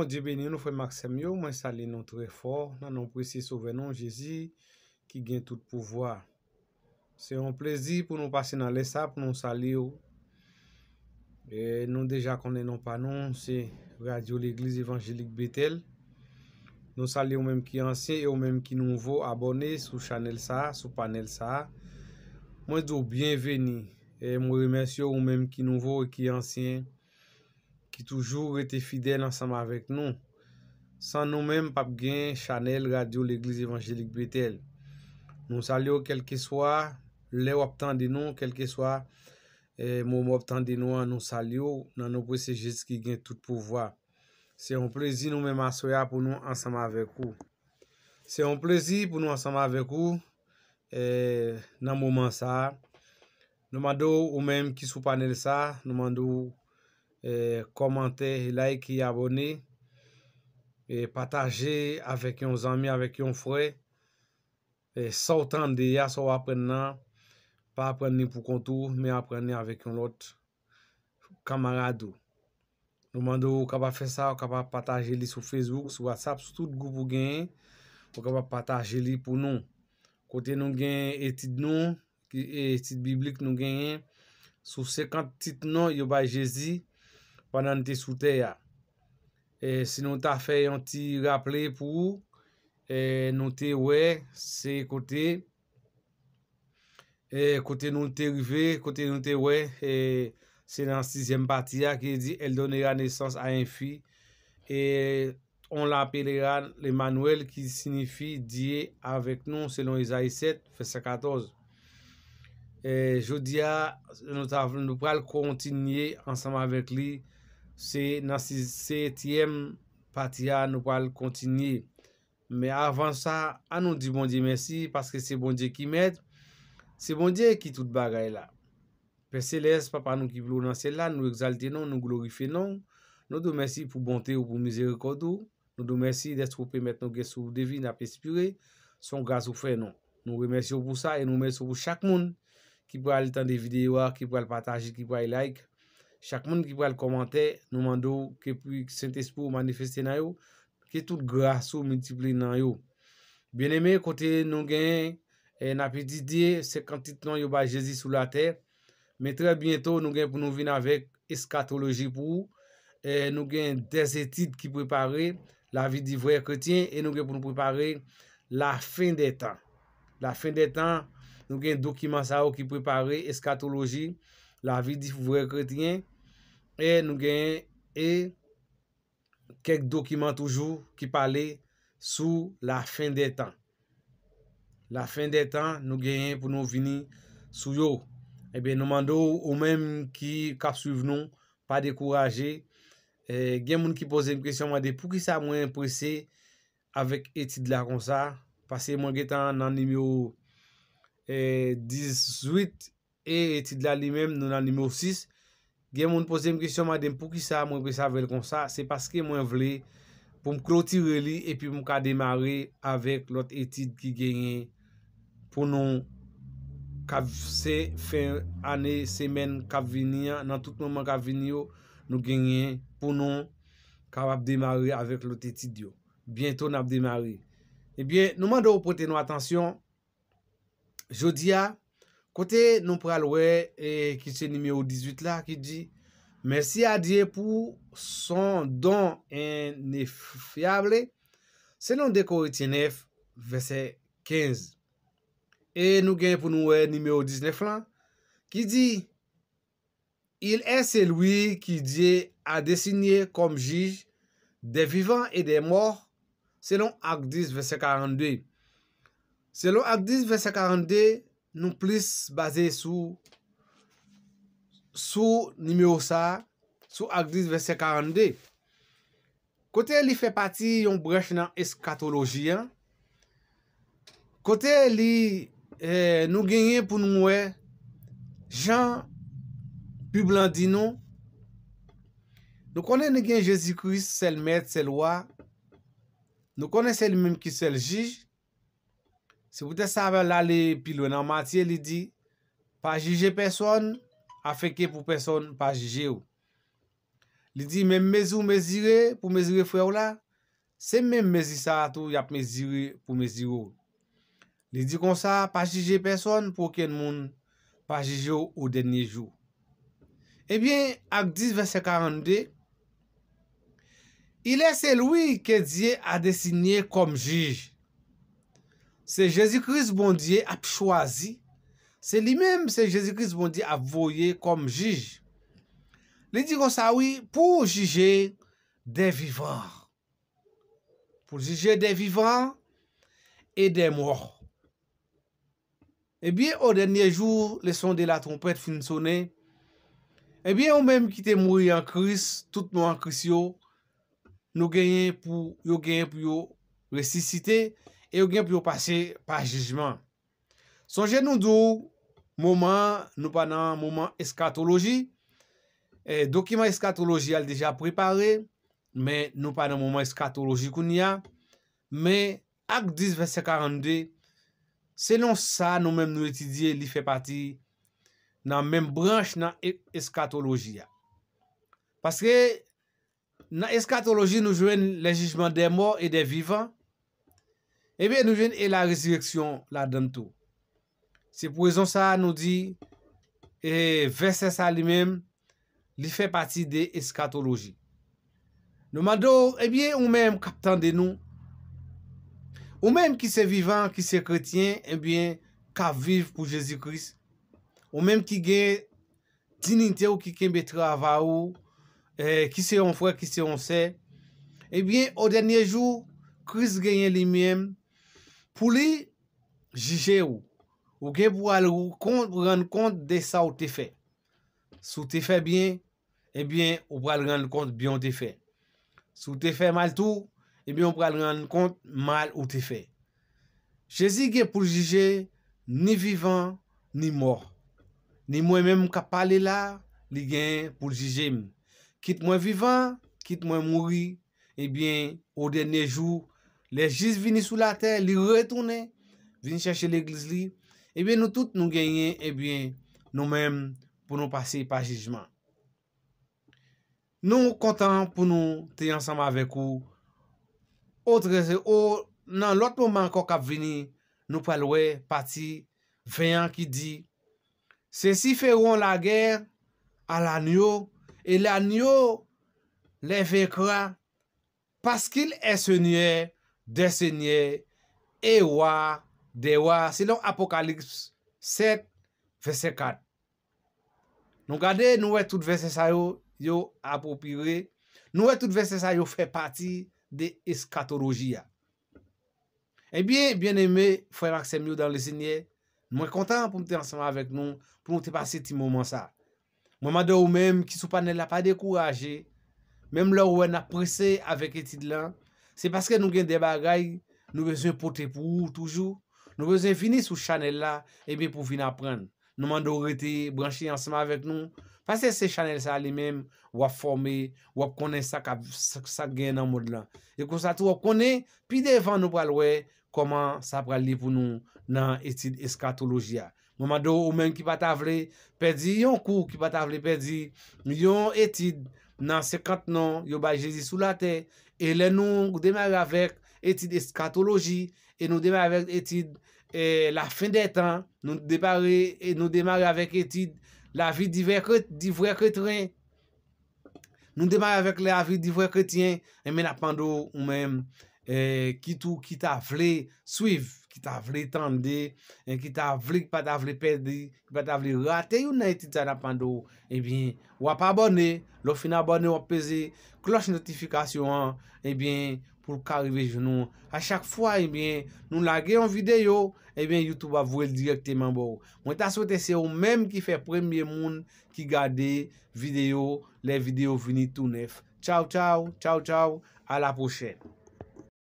Moun dibe ni nou fwe Maxim yo, moun sali nou trè for, nan nou pwese souvenon Jezi ki gen tout pouvoa. Se yon plezi pou nou pase nan lesap, moun sali yo. E nou deja konnen nou panon, se non, radio l'Eglise Evangelik Betel. Moun sali yo mèm ki ansyen, yo mèm ki nouvo abone sou chanel sa, sou panel sa. Moun do bienveni, moun remersyo yo mèm ki nouvo ki ansyen. ki toujou ete fidel ansama vek nou. San nou men pap gen Chanel Radio l'Eglise Evangélique Betel. Nou salyo kelke swa, lè wap tan de nou kelke swa, eh, moun wap tan de nou an nou salyo nan nou pwese jes ki gen tout pouvoi. Se yon plezi nou men masoya pou nou ansama vek ou. Se yon plezi pou nou eh, ansama vek ou nan mouman sa, nou mandou ou menm ki sou panel sa, nou mandou E, komante, like, abone e pataje avek yon zami, avek yon fwe e saotan de yas ou apren nan pa apren ni pou kontou me apren ni avek yon lot kamarado nou mandou kaba fe sa kaba pataje li sou facebook, sou whatsapp sou tout goup pou gen kaba pataje li pou nou kote nou gen etit nou etit biblik nou gen sou sekant tit nou yobay jezi panan te soute ya. Se nou ta fe yon ti raple pou, nou te we, se kote, kote nou te rive, kote nou te we, se nan 6e pati ya, ki di el donera nesans a en fi, e on la apelera le manuel, ki signifi diye avek nou, se nou eza e 7, fese 14. Je diya, nou ta ven nou pral kontinye, ansanm avek li, Se nasi setyem patiya nou pal kontinye. Me avan sa anon di bon diye mersi. Paske se bon diye ki met. Se bon diye ki tout bagay la. Pe seles papa nou ki vlo nan sel la. Nou exalte nan, nou glorife nan. Nou do mersi pou bonte ou pou mizere kodo. Nou do mersi de soupe met nou gesou devine ap espire. Son gazou fwe nan. Nou remersi ou pou sa. E nou mersi ou pou chak moun. Ki pou al tan de videwa. Ki pou al pataje. Ki pou al like. Chak moun ki pral komante, nou mandou ke pou yon Saint-Expo manifeste nan yo, ke tout grasso multipli nan yo. Bien eme, kote nou gen, napi didi, se kantit nou yo ba Jezi sou la ter, men tre bientou nou gen pou nou vin avek eskatoloji pou ou, eh, nou gen desetit ki prepare la vi di vwe kretien, e nou gen pou nou prepare la fin de tan. La fin de tan, nou gen dokiman sa ou ki prepare eskatoloji, la vi di vwe kretien, E nou genye e kek dokiman toujou ki pale sou la fin de tan. La fin de tan nou genye pou nou vini sou yo. Ebe nou mandou ou menm ki kap suy venon, pa dekouraje. E gen moun ki pose mwen kresyon mwade pou ki sa mwen prese avèk etid la kon sa. Pase mwen genye tan nan nimeyo 18 e, e etid la li menm nou nan nimeyo 6. Gen moun pose m kresyon maden pou ki sa mwen vle sa vel kon sa. Se paske mwen vle pou m klotire li epi m ka demare avek lot etid ki genye. Pou non ka vse fin ane semen ka venya nan tout moun man ka venyo nou genye. Pou non ka wap demare avek lot etid yo. Bienton wap demare. Ebyen nouman do pou tenyo atansyon. Jodia. Kote nou pralwe e ki che nimeyo 18 la ki di, Mersi a die pou son don ene fiable, Se non deko ete nef vese 15. E nou gen pou nou we nimeyo 19 la, Ki di, Il en seloui ki die a desinye kom ji, De vivan e de mor, Se non ak dis vese 42. Se non ak dis vese 42, Nou plis baze sou sou nime osa, sou aglis vese 42. Kote li fe pati yon brech nan eskatologi. Kote li eh, nou genye pou nou mwe, jan publandi nou, nou kone ne genye Jezikris sel met, sel wa, nou kone sel mwen ki sel jij, Se wote savel la le pilon nan matye li di, pa jije person, a feke pou person pa jije ou. Li di, men mezou mezire pou mezire fwe ou la, se men mezisa tou yap mezire pou mezire ou. Li di konsa, pa jije person pou ken moun pa jije ou ou denye jou. E bien, ak 10 verse 42, il e seloui ke diye a desinye kom jije. Se Jezikris bondye ap chwazi, se li menm se Jezikris bondye ap voye kom jige. Li di kon sawi, pou jige de vivran. Pou jige de vivran, e de mwor. E eh biye ou denye jour, le son de la trompet fin sonen, eh e biye ou menm ki te mwori an kris, tout nou an kris yo, nou genyen pou yo genyen pou yo resisite, e biye ou menm ki te mwori an kris, E ou gen pyo pase pa jizman. Sonje nou dou mouman, nou pa nan mouman eskatologi. E dokiman eskatologi al deja prepare. Men nou pa nan mouman eskatologi koun ya. Men ak 10 verset 42. Se non sa nou men nou etidye li fe pati nan men branche nan e, eskatologi ya. Paske nan eskatologi nou jwen le jizman de moum e de vivan. Ebyen eh nou jen e la rezileksyon la den tou. Se pou e zon sa nou di, e versen sa li men, li fe pati de eskatologi. Nou madou, ebyen ou men kapten de nou, ou men ki se vivan, ki se kretyen, ebyen kap viv pou Jezi Kris, ou men ki gen dininte ou ki ken betre ava ou, ki se yon fwe, ki se yon se, ebyen ou denye jou, Kris genyen li men, Pou li jije ou, ou gen pou al ou kont, ou ren kont de sa ou te fe. Sou te fe bien, e bien ou pral ren kont byon te fe. Sou te fe mal tou, e bien ou pral ren kont mal ou te fe. Jezi gen pou jije ni vivan, ni mor. Ni mwen men mka pale la, li gen pou jije mi. Kit mwen vivan, kit mwen mouri, e bien ou denye jou, Le jiz vini sou la ter, li retounen, vini chèche l'eglis li, ebyen nou tout nou genyen, ebyen nou men pou nou pasey pa jizman. Nou kontan pou nou tey ansama vek ou, ou nan lot mouman kou kap vini, nou palwe pati, veyan ki di, se si feron la ger, a la nyo, e la nyo le vekra, paskil esenye, Desenye, ewa, dewa, se lon apokalips 7 vese 4. Nou gade nou e tout vese sa yo apopire, nou e tout vese sa yo fe pati de eskatologia. E eh biye, bien eme, fwe maksemyo dan lesenye, nou e kontan pou mte ansama avek nou pou mte pase ti mouman sa. Mouman de ou menm ki sou panen la pa dekouraje, menm lor ou en aprese avek eti dlan, Se paske nou gen de bagay, nou bezwen pote pou toujou, nou bezwen fini sou chanel la, e mi pou vin apren. Nou mandou rete branchi ansama vek nou, paske se chanel sa li menm, wap forme, wap kone sak gen nan mod lan. E konsa tou wap kone, pi devan nou pralwe, koman sa pral li pou nou nan etid eskatologia. Mou mandou ou menm ki patavle, pe di yon kou ki patavle, pe di yon etid. nan 50 nan, yo baye Jezi sou la te, e le nou demare avèk etid eskatologi, e nou demare avèk etid e, la fin de tan, e nou demare avèk etid la vi di vwe kretyen, nou demare avèk la vi di vwe kretyen, e men apando ou men e, kitou kita vle suiv. ki ta vle tende, ki ta vle k pa ta vle perde, ki pa ta vle rate yon neti tsa la pandou, e eh bin, wap abone, lo fin abone wap pese, kloche notifikasyon, e eh bin, pou karibe jenou. A chak fwa, e eh bin, nou lage yon videyo, e bin, Youtube wap vwe l direkte mambou. Mwen ta souwete se ou menm ki fe premye moun, ki gade video, le video vini tou nef. Chow chow, chow chow, a la pochè.